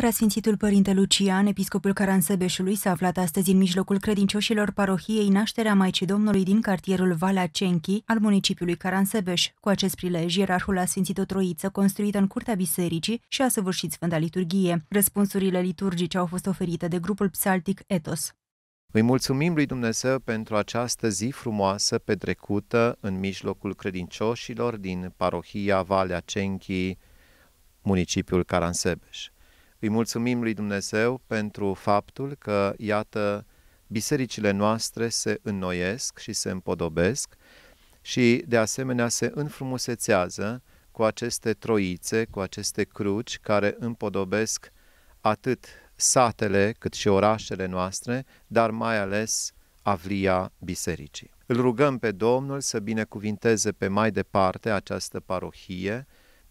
Preasfințitul Părinte Lucian, episcopul Caransebeșului, s-a aflat astăzi în mijlocul credincioșilor parohiei Nașterea Maicii Domnului din cartierul Valea Cenchi al municipiului Caransebeș. Cu acest prilej, ierarhul a sfințit o troiță construită în curtea bisericii și a săvârșit Sfânta Liturghie. Răspunsurile liturgice au fost oferite de grupul psaltic Etos. Îi mulțumim lui Dumnezeu pentru această zi frumoasă petrecută în mijlocul credincioșilor din parohia Valea Cenchi, municipiul Caransebeș. Îi mulțumim lui Dumnezeu pentru faptul că, iată, bisericile noastre se înnoiesc și se împodobesc și, de asemenea, se înfrumusețează cu aceste troițe, cu aceste cruci care împodobesc atât satele cât și orașele noastre, dar mai ales avlia bisericii. Îl rugăm pe Domnul să binecuvinteze pe mai departe această parohie,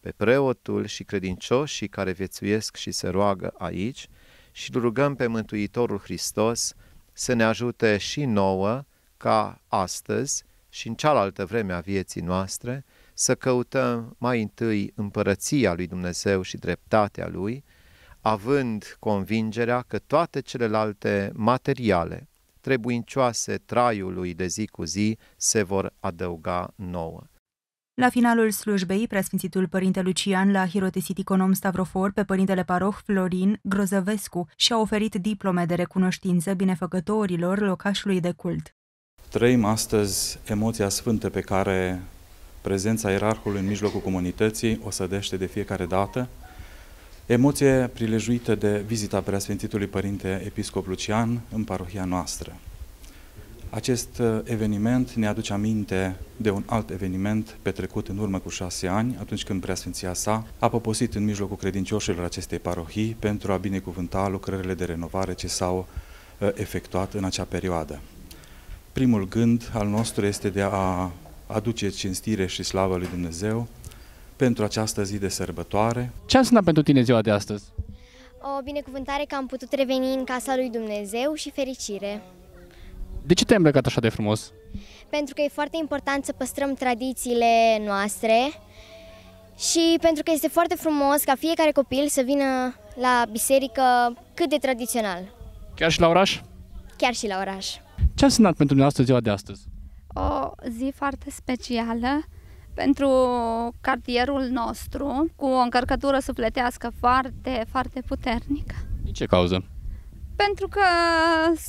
pe preotul și credincioșii care viețuiesc și se roagă aici și îl rugăm pe Mântuitorul Hristos să ne ajute și nouă ca astăzi și în cealaltă vreme a vieții noastre să căutăm mai întâi împărăția lui Dumnezeu și dreptatea lui, având convingerea că toate celelalte materiale trebuincioase traiului de zi cu zi se vor adăuga nouă. La finalul slujbei, preasfințitul părinte Lucian l-a hirotesit iconom Stavrofor pe părintele paroh Florin Grozăvescu și a oferit diplome de recunoștință binefăcătorilor locașului de cult. Trăim astăzi emoția sfântă pe care prezența ierarhului în mijlocul comunității o sădește de fiecare dată, emoție prilejuită de vizita preasfințitului părinte episcop Lucian în parohia noastră. Acest uh, eveniment ne aduce aminte de un alt eveniment petrecut în urmă cu șase ani, atunci când preasfinția sa a poposit în mijlocul credincioșilor acestei parohii pentru a binecuvânta lucrările de renovare ce s-au uh, efectuat în acea perioadă. Primul gând al nostru este de a aduce cinstire și slavă lui Dumnezeu pentru această zi de sărbătoare. Ce a pentru tine ziua de astăzi? O binecuvântare că am putut reveni în casa lui Dumnezeu și fericire. De ce te-ai îmbrăcat așa de frumos? Pentru că e foarte important să păstrăm tradițiile noastre și pentru că este foarte frumos ca fiecare copil să vină la biserică cât de tradițional. Chiar și la oraș? Chiar și la oraș. Ce a însemnat pentru dumneavoastră ziua de astăzi? O zi foarte specială pentru cartierul nostru, cu o încărcătură sufletească foarte, foarte puternică. Din ce cauză? Pentru că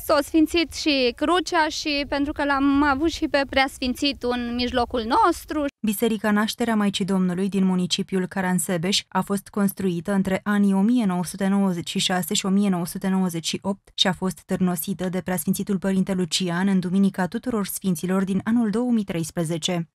s-a sfințit și crucea și pentru că l-am avut și pe preasfințit în mijlocul nostru. Biserica Nașterea Maicii Domnului din municipiul Caransebeș a fost construită între anii 1996 și 1998 și a fost târnosită de preasfințitul Părinte Lucian în Duminica tuturor Sfinților din anul 2013.